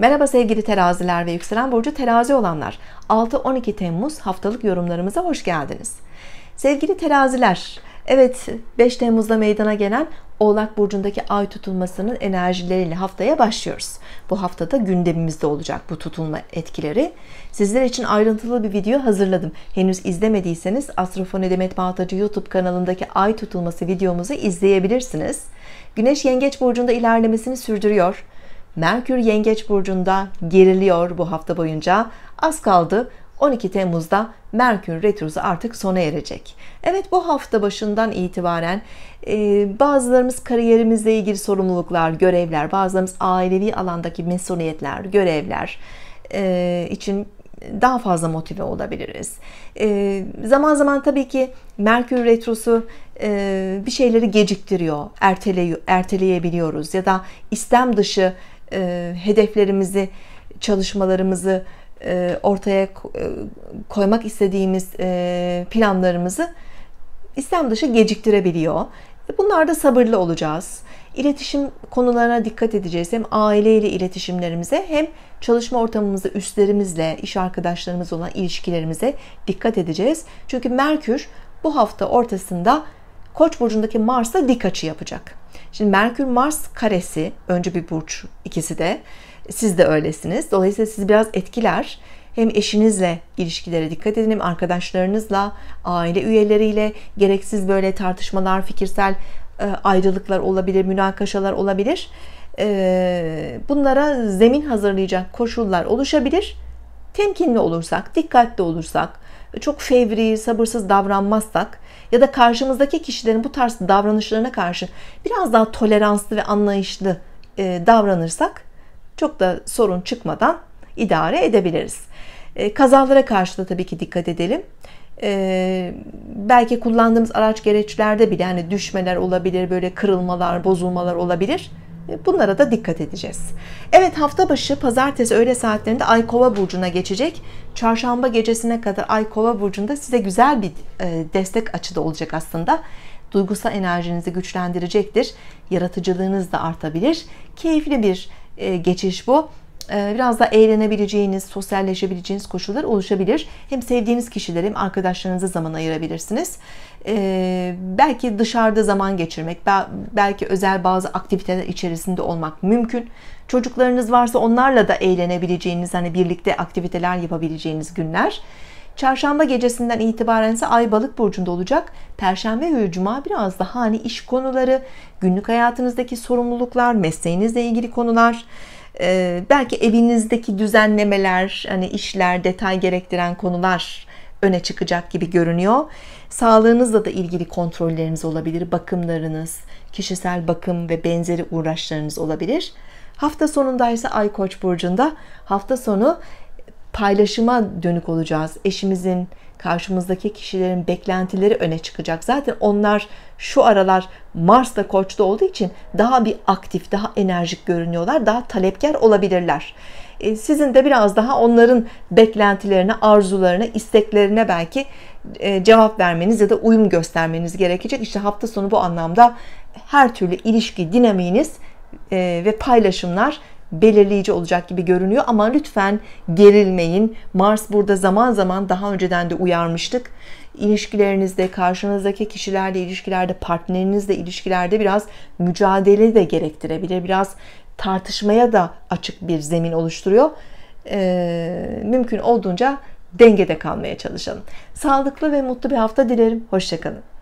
Merhaba sevgili teraziler ve yükselen burcu terazi olanlar. 6-12 Temmuz haftalık yorumlarımıza hoş geldiniz. Sevgili teraziler, evet 5 Temmuz'da meydana gelen Oğlak Burcu'ndaki ay tutulmasının enerjileriyle haftaya başlıyoruz. Bu haftada gündemimizde olacak bu tutulma etkileri. Sizler için ayrıntılı bir video hazırladım. Henüz izlemediyseniz Astrofoni Demet Bağtacı YouTube kanalındaki ay tutulması videomuzu izleyebilirsiniz. Güneş Yengeç Burcu'nda ilerlemesini sürdürüyor. Merkür Yengeç burcunda geriliyor bu hafta boyunca. Az kaldı 12 Temmuz'da Merkür Retrosu artık sona erecek. Evet bu hafta başından itibaren e, bazılarımız kariyerimizle ilgili sorumluluklar, görevler, bazılarımız ailevi alandaki mesuliyetler, görevler e, için daha fazla motive olabiliriz. E, zaman zaman tabii ki Merkür Retrosu e, bir şeyleri geciktiriyor, ertele, erteleyebiliyoruz ya da istem dışı e, hedeflerimizi, çalışmalarımızı e, ortaya e, koymak istediğimiz e, planlarımızı İslam dışı geciktirebiliyor. E, Bunlarda sabırlı olacağız. İletişim konularına dikkat edeceğiz. Hem aileyle iletişimlerimize hem çalışma ortamımızda üstlerimizle, iş arkadaşlarımız olan ilişkilerimize dikkat edeceğiz. Çünkü Merkür bu hafta ortasında Koç burcundaki Mars'a dik açı yapacak. Şimdi Merkür Mars karesi önce bir burç ikisi de siz de öylesiniz. Dolayısıyla sizi biraz etkiler. Hem eşinizle ilişkilere dikkat edin, hem arkadaşlarınızla, aile üyeleriyle gereksiz böyle tartışmalar, fikirsel e, ayrılıklar olabilir, münakaşalar olabilir. E, bunlara zemin hazırlayacak koşullar oluşabilir. Temkinli olursak, dikkatli olursak, çok fevri, sabırsız davranmazsak ya da karşımızdaki kişilerin bu tarz davranışlarına karşı biraz daha toleranslı ve anlayışlı e, davranırsak çok da sorun çıkmadan idare edebiliriz. E, kazalara karşı da tabii ki dikkat edelim. Ee, belki kullandığımız araç gereçlerde bile hani düşmeler olabilir, böyle kırılmalar, bozulmalar olabilir. E, bunlara da dikkat edeceğiz. Evet hafta başı pazartesi öğle saatlerinde Ay Kova burcuna geçecek. Çarşamba gecesine kadar Ay Kova burcunda size güzel bir e, destek açıda olacak aslında duygusal enerjinizi güçlendirecektir. Yaratıcılığınız da artabilir. Keyifli bir e, geçiş bu. Ee, biraz da eğlenebileceğiniz, sosyalleşebileceğiniz koşullar oluşabilir. Hem sevdiğiniz kişiler hem arkadaşlarınıza zaman ayırabilirsiniz. Ee, belki dışarıda zaman geçirmek, belki özel bazı aktiviteler içerisinde olmak mümkün. Çocuklarınız varsa onlarla da eğlenebileceğiniz, hani birlikte aktiviteler yapabileceğiniz günler. Çarşamba gecesinden itibaren ise Ay Balık burcunda olacak. Perşembe ve Cuma biraz daha hani iş konuları, günlük hayatınızdaki sorumluluklar, mesleğinizle ilgili konular, ee, belki evinizdeki düzenlemeler, hani işler, detay gerektiren konular öne çıkacak gibi görünüyor. Sağlığınızla da ilgili kontrolleriniz olabilir, bakımlarınız, kişisel bakım ve benzeri uğraşlarınız olabilir. Hafta sonunda ise Ay Koç burcunda hafta sonu paylaşıma dönük olacağız. Eşimizin karşımızdaki kişilerin beklentileri öne çıkacak. Zaten onlar şu aralar Mars'ta Koç'ta olduğu için daha bir aktif, daha enerjik görünüyorlar, daha talepkar olabilirler. E, sizin de biraz daha onların beklentilerine, arzularına, isteklerine belki e, cevap vermeniz ya da uyum göstermeniz gerekecek. İşte hafta sonu bu anlamda her türlü ilişki dinamiğiniz e, ve paylaşımlar belirleyici olacak gibi görünüyor ama lütfen gerilmeyin. Mars burada zaman zaman daha önceden de uyarmıştık. İlişkilerinizde, karşınızdaki kişilerle ilişkilerde, partnerinizle ilişkilerde biraz mücadele de gerektirebilir. Biraz tartışmaya da açık bir zemin oluşturuyor. Ee, mümkün olduğunca dengede kalmaya çalışalım. Sağlıklı ve mutlu bir hafta dilerim. Hoşçakalın.